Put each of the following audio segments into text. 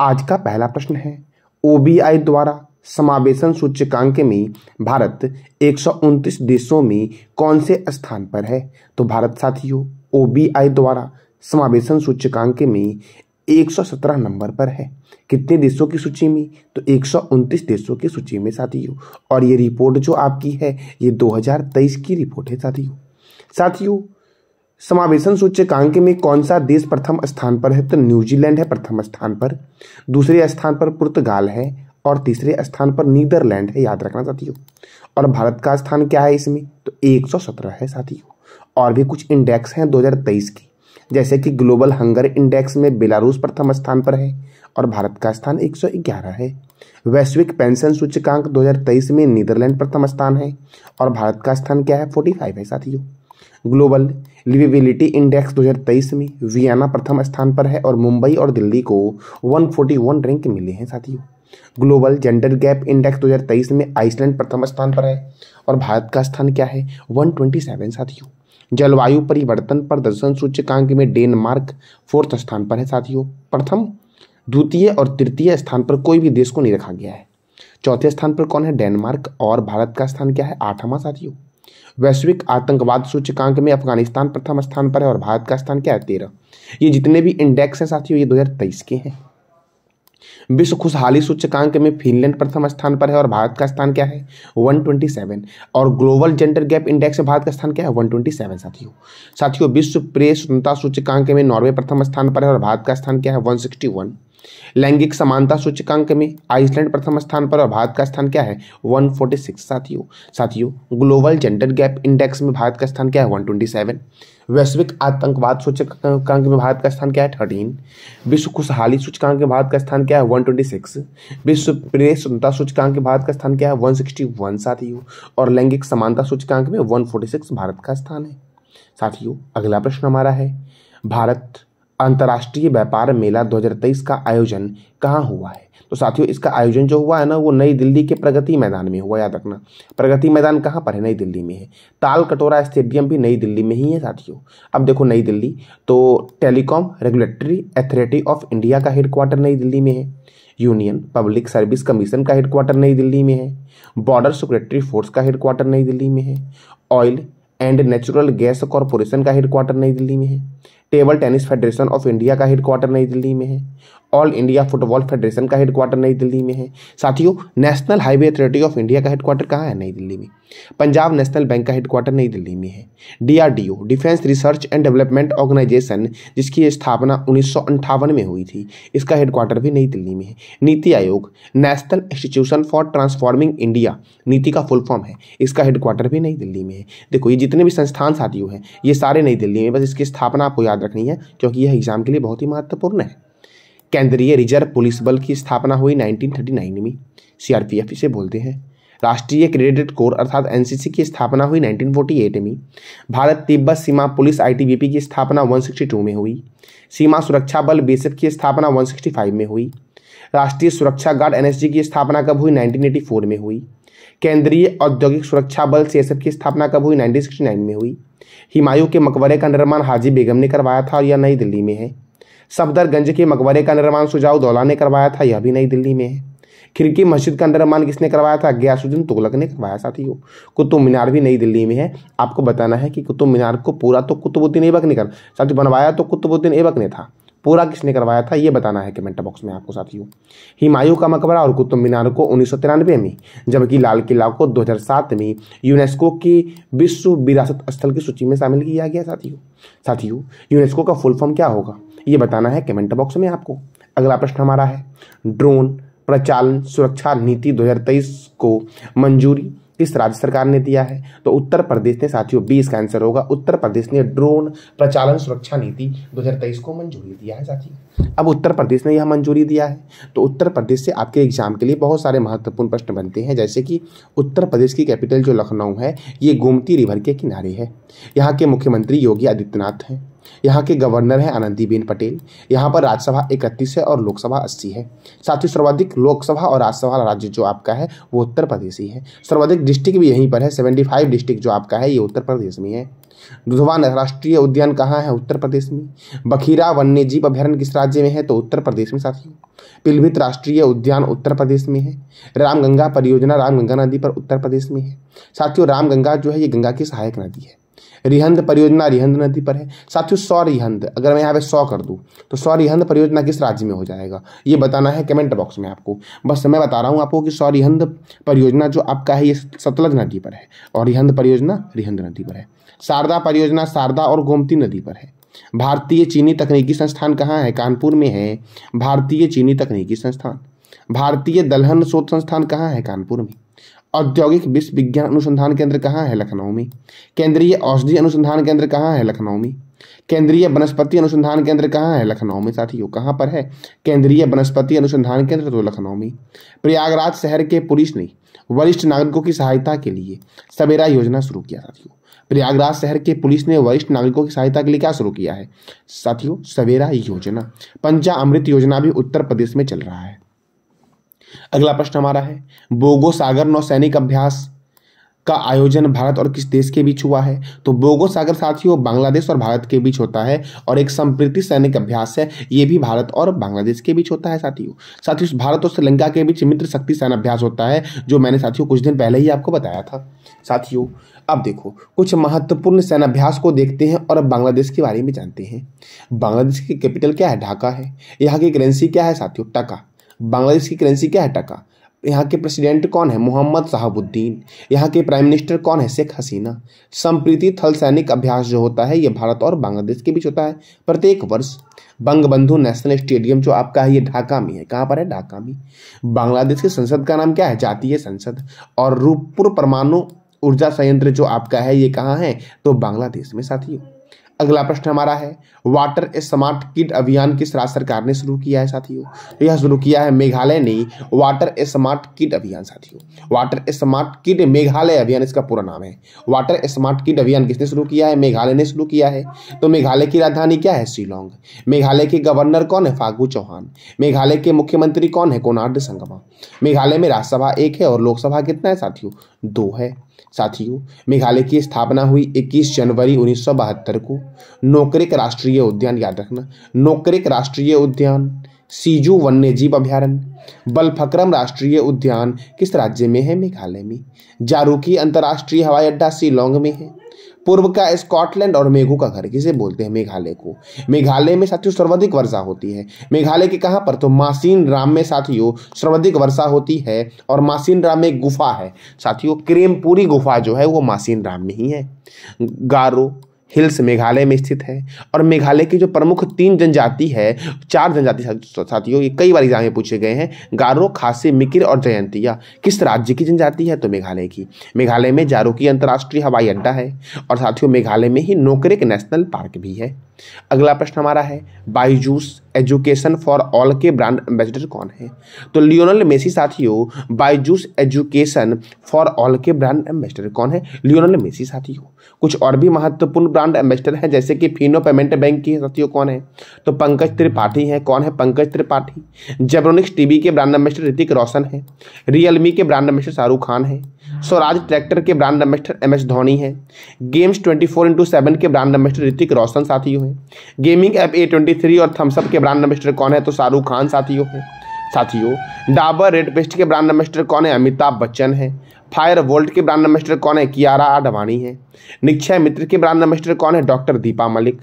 आज का पहला प्रश्न है ओबीआई द्वारा समावेशन सूचकांक में भारत एक देशों में कौन से स्थान पर है तो भारत साथियों ओबीआई द्वारा समावेशन सूचकांक में 117 नंबर पर है कितने देशों की सूची में तो एक देशों की सूची में साथियों और ये रिपोर्ट जो आपकी है ये 2023 की रिपोर्ट है साथियों साथियों समावेशन सूचकांक में कौन सा देश प्रथम स्थान पर है तो न्यूजीलैंड है प्रथम स्थान पर दूसरे स्थान पर पुर्तगाल है और तीसरे स्थान पर नीदरलैंड है याद रखना साथियों और भारत का स्थान क्या है इसमें तो 117 है साथियों और भी कुछ इंडेक्स हैं 2023 के जैसे कि ग्लोबल हंगर इंडेक्स में बेलारूस प्रथम स्थान पर है और भारत का स्थान 111 है वैश्विक पेंशन सूचकांक 2023 में नीदरलैंड प्रथम स्थान है और भारत का स्थान क्या है 45 है साथियों ग्लोबल लिविबिलिटी इंडेक्स 2023 में वियना प्रथम स्थान पर है और मुंबई और दिल्ली को 141 रैंक मिले हैं साथियों ग्लोबल जेंडर गैप इंडेक्स 2023 में आइसलैंड प्रथम स्थान पर है और भारत का स्थान क्या है 127 साथियों जलवायु परिवर्तन प्रदर्शन सूचकांक में डेनमार्क फोर्थ स्थान पर है साथियों प्रथम द्वितीय और तृतीय स्थान पर कोई भी देश को नहीं रखा गया है चौथे स्थान पर कौन है डेनमार्क और भारत का स्थान क्या है आठवां साथियों वैश्विक आतंकवाद सूचकांक में अफगानिस्तान प्रथम स्थान पर है और भारत का स्थान क्या है तेरह ये जितने भी इंडेक्स हैं साथियों ये 2023 के हैं विश्व खुशहाली सूचकांक में फिनलैंड प्रथम स्थान पर है और भारत का स्थान क्या है 127 और ग्लोबल जेंडर गैप इंडेक्स में भारत का स्थान क्या है 127 साथियों साथियों विश्व प्रेस स्वतंत्रता सूचकांक में नॉर्वे प्रथम स्थान पर है और भारत का स्थान क्या है 161 लैंगिक समानता सूचकांक में आइसलैंड प्रथम स्थान पर और भारत का स्थान क्या है 146 साथियों साथियों ग्लोबल जेंडर गैप इंडेक्स में भारत का स्थान क्या है 127 वैश्विक आतंकवाद सूचकांक में भारत का स्थान क्या है थर्टीन विश्व खुशहाली सूचकांक में भारत का स्थान क्या है वन विश्व प्रेस स्वतंत्रता सूचकांक में भारत का स्थान क्या है 161 साथियों और लैंगिक समानता सूचकांक में वन भारत का स्थान है साथियों अगला प्रश्न हमारा है भारत अंतर्राष्ट्रीय व्यापार मेला 2023 का आयोजन कहाँ हुआ है तो साथियों इसका आयोजन जो हुआ है ना वो नई दिल्ली के प्रगति मैदान में हुआ याद रखना प्रगति मैदान कहाँ पर है नई दिल्ली में है ताल कटोरा स्टेडियम भी नई दिल्ली में ही है साथियों अब देखो नई दिल्ली तो telecom regulatory authority of India का हेडक्वार्टर नई दिल्ली में है यूनियन पब्लिक सर्विस कमीशन का हेडक्वार्टर नई दिल्ली में है बॉर्डर सिक्योरिटी फोर्स का हेडक्वार्टर नई दिल्ली में है oil and natural gas corporation का हेडक्वार्टर नई दिल्ली में है table tennis federation of India का हेडक्वार्टर नई दिल्ली में है ऑल इंडिया फुटबॉल फेडरेशन का हेडक्वार्टर नई दिल्ली में है साथियों national highway authority of India का हेडक्वार्टर कहाँ है नई दिल्ली में पंजाब नेशनल बैंक का हेडक्वार्टर नई दिल्ली में है DRDO defence research and development organisation जिसकी स्थापना उन्नीस में हुई थी इसका हेडक्वार्टर भी नई दिल्ली में है NITI Aayog national institution for transforming India NITI का फुल फॉर्म है इसका हेडक्वार्टर भी नई दिल्ली में है देखो ये जितने भी संस्थान साथियों हैं ये सारे नई दिल्ली में बस इसकी स्थापना आपको याद याद रखनी है क्योंकि यह एग्जाम के लिए बहुत ही महत्वपूर्ण है केंद्रीय रिजर्व पुलिस बल की स्थापना हुई 1939 में सीआरपीएफ इसे बोलते हैं राष्ट्रीय क्रेडिट कोर अर्थात एनसीसी की स्थापना हुई 1948 में भारत तिब्बत सीमा पुलिस आईटीबीपी की स्थापना 162 में हुई सीमा सुरक्षा बल बीएसएफ की स्थापना 165 में हुई राष्ट्रीय सुरक्षा गार्ड एनएसजी की स्थापना कब हुई 1984 में हुई केंद्रीय औद्योगिक सुरक्षा बल सीएसएफ की स्थापना कब हुई 1969 में हुई हिमायू के मकबरे का निर्माण हाजी बेगम ने करवाया था और यह नई दिल्ली में है सफदरगंज के मकबरे का निर्माण सुजाउदौला ने करवाया था यह भी नई दिल्ली में है खिड़की मस्जिद का निर्माण किसने करवाया था गयासुद्दीन तुगलक ने करवाया साथियों कुतुब मीनार भी नई दिल्ली में है आपको बताना है कि कुतुब मीनार को पूरा तो कुतुबुद्दीन ऐबक ने कर साथ बनवाया तो कुतुबुद्दीन ऐबक ने था पूरा किसने करवाया था ये बताना है कमेंट बॉक्स में आपको साथियों हिमायू का मकबरा और कुतुब मीनार को उन्नीस में जबकि लाल किला को 2007 में यूनेस्को की विश्व विरासत स्थल की सूची में शामिल किया गया साथियों साथियों यूनेस्को का फुल फॉर्म क्या होगा ये बताना है कमेंट बॉक्स में आपको अगला प्रश्न हमारा है ड्रोन प्रचालन सुरक्षा नीति 2023 को मंजूरी किस राज्य सरकार ने दिया है तो उत्तर प्रदेश ने साथियों बी इसका आंसर होगा उत्तर प्रदेश ने ड्रोन प्रचालन सुरक्षा नीति 2023 को मंजूरी दिया है साथी अब उत्तर प्रदेश ने यह मंजूरी दिया है तो उत्तर प्रदेश से आपके एग्जाम के लिए बहुत सारे महत्वपूर्ण प्रश्न बनते हैं जैसे कि उत्तर प्रदेश की कैपिटल जो लखनऊ है ये गोमती रिवर के किनारे है यहाँ के मुख्यमंत्री योगी आदित्यनाथ हैं यहाँ के गवर्नर हैं आनंदीबेन पटेल यहाँ पर राज्यसभा इकतीस है और लोकसभा अस्सी है साथ ही सर्वाधिक लोकसभा और राज्यसभा राज्य जो आपका है वो उत्तर प्रदेश ही है सर्वाधिक डिस्ट्रिक्ट भी यहीं पर है सेवेंटी फाइव डिस्ट्रिक्ट जो आपका है ये उत्तर प्रदेश में है दुधवा राष्ट्रीय उद्यान कहाँ है उत्तर प्रदेश में बखीरा वन्य जीव अभ्यारण्य किस राज्य में है तो उत्तर प्रदेश में साथियों पिलभित राष्ट्रीय उद्यान उत्तर प्रदेश में है रामगंगा परियोजना रामगंगा नदी पर उत्तर प्रदेश में है साथियों रामगंगा जो है ये गंगा की सहायक नदी है रिहंद परियोजना रिहंद नदी पर है साथियों सौ रिहंद अगर मैं यहाँ पे सौ कर दूँ तो सौ रिहंद परियोजना किस राज्य में हो जाएगा ये बताना है कमेंट बॉक्स में आपको बस मैं बता रहा हूँ आपको कि सौ रिहंद परियोजना जो आपका है ये सतलज नदी पर है और रिहंद परियोजना रिहंद नदी पर है शारदा परियोजना शारदा और गोमती नदी पर है भारतीय चीनी तकनीकी संस्थान कहाँ है कानपुर में है भारतीय चीनी तकनीकी संस्थान भारतीय दलहन शोध संस्थान कहाँ है कानपुर में औद्योगिक विश्वविज्ञान अनुसंधान केंद्र कहाँ है लखनऊ में केंद्रीय औषधि अनुसंधान केंद्र कहाँ है लखनऊ में केंद्रीय वनस्पति अनुसंधान केंद्र कहाँ है लखनऊ में साथियों कहाँ पर है केंद्रीय वनस्पति अनुसंधान केंद्र तो लखनऊ में प्रयागराज शहर के पुलिस ने वरिष्ठ नागरिकों की सहायता के लिए सवेरा योजना शुरू किया साथियों प्रयागराज शहर के पुलिस ने वरिष्ठ नागरिकों की सहायता के लिए क्या शुरू किया है साथियों सवेरा योजना पंचामृत योजना भी उत्तर प्रदेश में चल रहा है अगला प्रश्न हमारा है बोगो सागर नौसैनिक अभ्यास का आयोजन भारत और किस देश के बीच हुआ है तो बोगो सागर साथियों बांग्लादेश और भारत के बीच होता है और एक संप्रीति सैनिक अभ्यास है ये भी भारत और बांग्लादेश के बीच होता है साथियों साथियों भारत और श्रीलंका के बीच मित्र शक्ति सैन्य अभ्यास होता है जो मैंने साथियों कुछ दिन पहले ही आपको बताया था साथियों अब देखो कुछ महत्वपूर्ण अभ्यास को देखते हैं और अब बांग्लादेश के बारे में जानते हैं बांग्लादेश की कैपिटल क्या है ढाका है यहाँ की करेंसी क्या है साथियों टका बांग्लादेश की करेंसी क्या है टका यहाँ के प्रेसिडेंट कौन है मोहम्मद साहबुद्दीन यहाँ के प्राइम मिनिस्टर कौन है शेख हसीना संप्रीति थल सैनिक अभ्यास जो होता है ये भारत और बांग्लादेश के बीच होता है प्रत्येक वर्ष बंगबंधु नेशनल स्टेडियम जो आपका है ये ढाका में है कहाँ पर है ढाका में बांग्लादेश के संसद का नाम क्या है जातीय संसद और रूपपुर परमाणु ऊर्जा संयंत्र जो आपका है ये कहाँ है तो बांग्लादेश में साथियों अगला प्रश्न हमारा है वाटर स्मार्ट किट अभियान किस राज्य सरकार ने शुरू किया है साथियों तो यह शुरू किया है मेघालय ने वाटर स्मार्ट किट अभियान साथियों वाटर स्मार्ट किट मेघालय अभियान इसका पूरा नाम है वाटर स्मार्ट किट अभियान किसने शुरू किया है मेघालय ने शुरू किया है तो मेघालय की राजधानी क्या है शिलोंग मेघालय के गवर्नर कौन है फागू चौहान मेघालय के मुख्यमंत्री कौन है कोनार्ड संगमा मेघालय में राज्यसभा एक है और लोकसभा कितना है साथियों दो है साथियों मेघालय की स्थापना हुई 21 जनवरी उन्नीस को नोकरिक राष्ट्रीय उद्यान याद रखना नोकरिक राष्ट्रीय उद्यान सीजू वन्य जीव अभ्यारण्य बलफक्रम राष्ट्रीय उद्यान किस राज्य में है मेघालय में जारूकी अंतर्राष्ट्रीय हवाई अड्डा शिलोंग में है पूर्व का स्कॉटलैंड और मेघू का घर किसे बोलते हैं मेघालय को मेघालय में साथियों सर्वाधिक वर्षा होती है मेघालय के कहाँ पर तो मासीन राम में साथियों सर्वाधिक वर्षा होती है और मासीन राम में गुफा है साथियों क्रेमपुरी गुफा जो है वो मासीन राम में ही है गारो हिल्स मेघालय में स्थित है और मेघालय की जो प्रमुख तीन जनजाति है चार जनजाति साथियों ये कई बार एग्जाम में पूछे गए हैं गारो खासी मिकिर और जयंतिया किस राज्य की जनजाति है तो मेघालय की मेघालय में जारोकी अंतर्राष्ट्रीय हवाई अड्डा है और साथियों मेघालय में ही नोकरेक नेशनल पार्क भी है अगला प्रश्न हमारा है बाईजूस एजुकेशन फॉर ऑल के ब्रांड एम्बेसडर कौन है तो लियोनल मेसी साथियों बाईजूस एजुकेशन फॉर ऑल के ब्रांड एम्बेसडर कौन है लियोनल मेसी साथियों कुछ और भी महत्वपूर्ण ब्रांड एम्बेसडर हैं जैसे कि फिनो पेमेंट बैंक के साथियों कौन है तो पंकज त्रिपाठी हैं कौन है पंकज त्रिपाठी जेब्रोनिक्स टीवी के ब्रांड एम्बेसडर ऋतिक रोशन है रियलमी के ब्रांड एम्बेसडर शाहरुख खान है स्वराज ट्रैक्टर के brand ambassador M S Dhoni है गेम्स 24 फोर इंटू सेवन के ब्रांड एम्बेस्टर ऋतिक रोशन साथियों हैं gaming app A twenty three और थम्सअप के ब्रांड एम्बेस्टर कौन है तो शाहरुख खान साथियों हैं साथियों डाबर रेड पेस्ट के ब्रांड एम्बेस्टर कौन है अमिताभ बच्चन है फायर वोल्ट के ब्रांड एम्बेस्टर कौन है कियारा आडवाणी है निक्षय मित्र के ब्रांड एम्बेस्टर कौन है डॉक्टर दीपा मलिक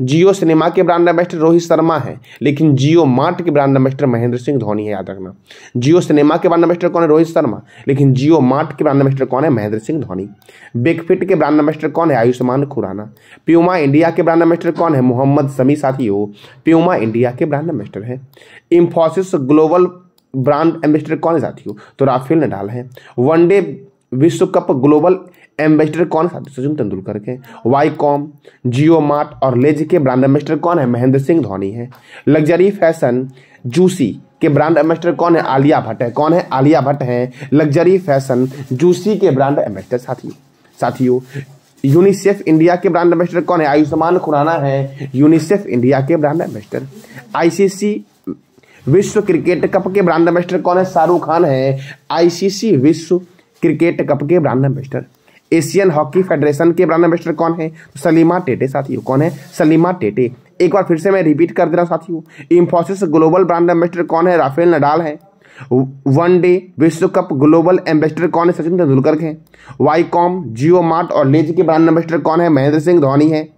जियो सिनेमा के ब्रांड एम्बेस्टर रोहित शर्मा है लेकिन जियो मार्ट के ब्रांड एम्बेस्टर महेंद्र सिंह धोनी है याद रखना जियो सिनेमा के ब्रांड एम्बेस्टर कौन है रोहित शर्मा लेकिन जियो मार्ट के ब्रांड एम्बेस्टर कौन है महेंद्र सिंह धोनी बिगफिट के ब्रांड एम्बेस्टर कौन है आयुष्मान खुराना प्यूमा इंडिया के ब्रांड एम्बेस्टर कौन है मोहम्मद समी साथी हो प्यूमा इंडिया के ब्रांड एम्बेस्टर है इम्फोसिस ग्लोबल ब्रांड एम्बेसडर कौन है साथियों तो राफेल नडाल है वनडे विश्व कप ग्लोबल एम्बेसडर कौन है साथियों सचिन तेंदुलकर के वाईकॉम जियो मार्ट और लेज के ब्रांड एम्बेसडर कौन है महेंद्र सिंह धोनी है लग्जरी फैशन जूसी के ब्रांड एम्बेसडर कौन है आलिया भट्ट है कौन है आलिया भट्ट है लग्जरी फैशन जूसी के ब्रांड एम्बेसडर साथियों साथियों यूनिसेफ इंडिया के ब्रांड एम्बेसडर कौन है आयुष्मान खुराना है यूनिसेफ इंडिया के ब्रांड एम्बेसडर आईसीसी विश्व क्रिकेट कप के ब्रांड एम्बेस्टर कौन है शाहरुख खान है आईसीसी विश्व क्रिकेट कप के brand ambassador Asian hockey federation के ब्रांड एम्बेस्टर कौन है तो सलीमा टेटे साथियों कौन है सलीमा टेटे एक बार फिर से मैं रिपीट कर दे रहा हूँ साथियों इंफोसिस ग्लोबल ब्रांड एम्बेस्टर कौन है राफेल नडाल है वन डे विश्व कप ग्लोबल एम्बेस्टर कौन है सचिन तेंदुलकर हैं वाईकॉम जियो मार्ट और लेज के ब्रांड एम्बेस्टर कौन है महेंद्र सिंह धोनी है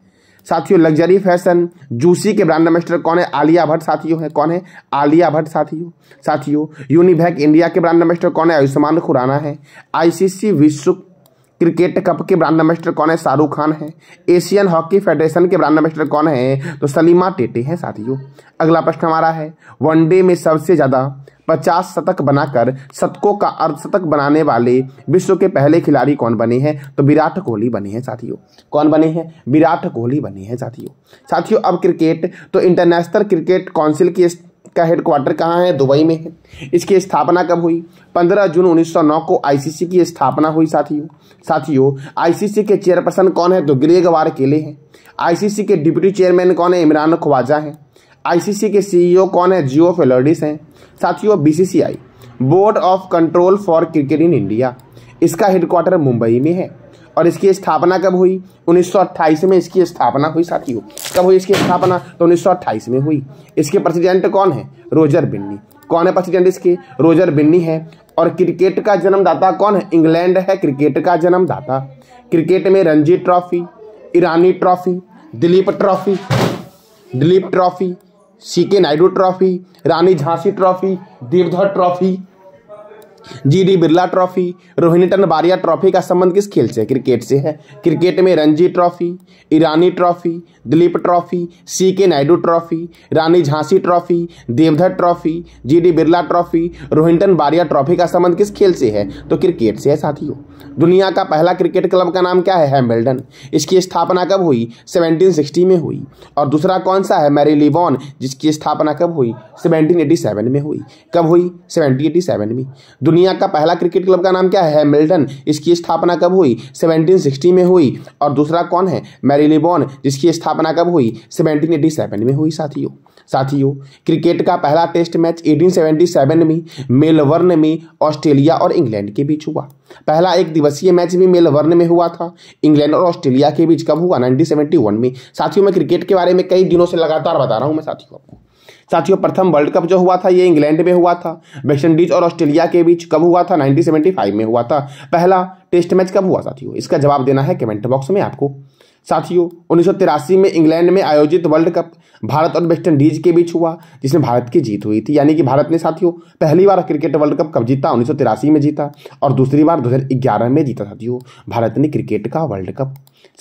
साथियों लग्जरी फैशन जूसी के ब्रांड एम्बेस्टर कौन है आलिया भट्ट साथियों है कौन है आलिया भट्ट साथियों साथियों यूनिभैक इंडिया के ब्रांड एम्बेस्टर कौन है आयुष्मान खुराना है आईसीसी विश्व क्रिकेट कप के ब्रांड एम्बेस्टर कौन है शाहरुख खान है एशियन हॉकी फेडरेशन के ब्रांड एम्बेस्टर कौन है तो सलीमा टेटे हैं साथियों अगला प्रश्न हमारा है वनडे में सबसे ज़्यादा पचास शतक बनाकर शतकों का अर्धशतक बनाने वाले विश्व के पहले खिलाड़ी कौन बने हैं तो विराट कोहली बने हैं साथियों कौन बने हैं विराट कोहली बने हैं साथियों साथियों अब क्रिकेट तो इंटरनेशनल क्रिकेट काउंसिल की इसका हेडक्वार्टर कहाँ है दुबई में है इसकी स्थापना कब हुई 15 जून 1909 को आईसीसी की स्थापना हुई साथियों साथियों आईसीसी के चेयरपर्सन कौन है तो ग्रेग वार केले हैं आईसीसी के डिप्टी चेयरमैन कौन है इमरान ख्वाजा हैं आईसीसी के सीईओ e कौन है जियो फेलोडिस हैं साथियों BCCI board of control for cricket in India इसका हेडक्वार्टर मुंबई में है और इसकी स्थापना कब हुई उन्नीस में इसकी स्थापना हुई साथियों कब हुई इसकी स्थापना तो उन्नीस में हुई इसके प्रेसिडेंट कौन है रोजर बिन्नी कौन है प्रेसिडेंट इसके रोजर बिन्नी है और क्रिकेट का जन्मदाता कौन है इंग्लैंड है क्रिकेट का जन्मदाता क्रिकेट में Ranji trophy Irani trophy Dilip trophy Dilip trophy C K Naidu trophy Rani Jhansi trophy Deodhar trophy G D Birla trophy Rohinton Baria trophy का संबंध किस खेल से क्रिकेट से है क्रिकेट में Ranji trophy Irani trophy Dilip trophy C K Naidu trophy Rani Jhansi trophy Deodhar trophy G D Birla trophy Rohinton Baria trophy का संबंध किस खेल से है तो क्रिकेट से है साथियों दुनिया का पहला क्रिकेट क्लब का नाम क्या है हैमिल्टन इसकी स्थापना कब हुई सेवनटीन में हुई और दूसरा कौन सा है मैरी लिवॉन जिसकी स्थापना कब हुई सेवनटीन में हुई कब हुई सेवनटीन में दुनिया का पहला क्रिकेट क्लब का नाम क्या है हैमिल्टन इसकी स्थापना कब हुई 1760 में हुई और दूसरा कौन है मैरिलीबॉन जिसकी स्थापना कब हुई 1787 में हुई साथियों साथियों क्रिकेट का पहला टेस्ट मैच 1877 में मेलबर्न में ऑस्ट्रेलिया और इंग्लैंड के बीच हुआ पहला एक दिवसीय मैच भी मेलबर्न में हुआ था इंग्लैंड और ऑस्ट्रेलिया के बीच कब हुआ 1971 में साथियों मैं क्रिकेट के बारे में कई दिनों से लगातार बता रहा हूं मैं साथियों आपको साथियों प्रथम वर्ल्ड कप जो हुआ था ये इंग्लैंड में हुआ था वेस्टइंडीज और ऑस्ट्रेलिया के बीच कब हुआ था 1975 में हुआ था पहला टेस्ट मैच कब हुआ साथियों इसका जवाब देना है कमेंट बॉक्स में आपको साथियों उन्नीस में इंग्लैंड में आयोजित वर्ल्ड कप भारत और वेस्टइंडीज के बीच हुआ जिसमें भारत की जीत हुई थी यानी कि भारत ने साथियों पहली बार क्रिकेट वर्ल्ड कप कब जीता उन्नीस में जीता और दूसरी बार 2011 में जीता साथियों भारत ने क्रिकेट का वर्ल्ड कप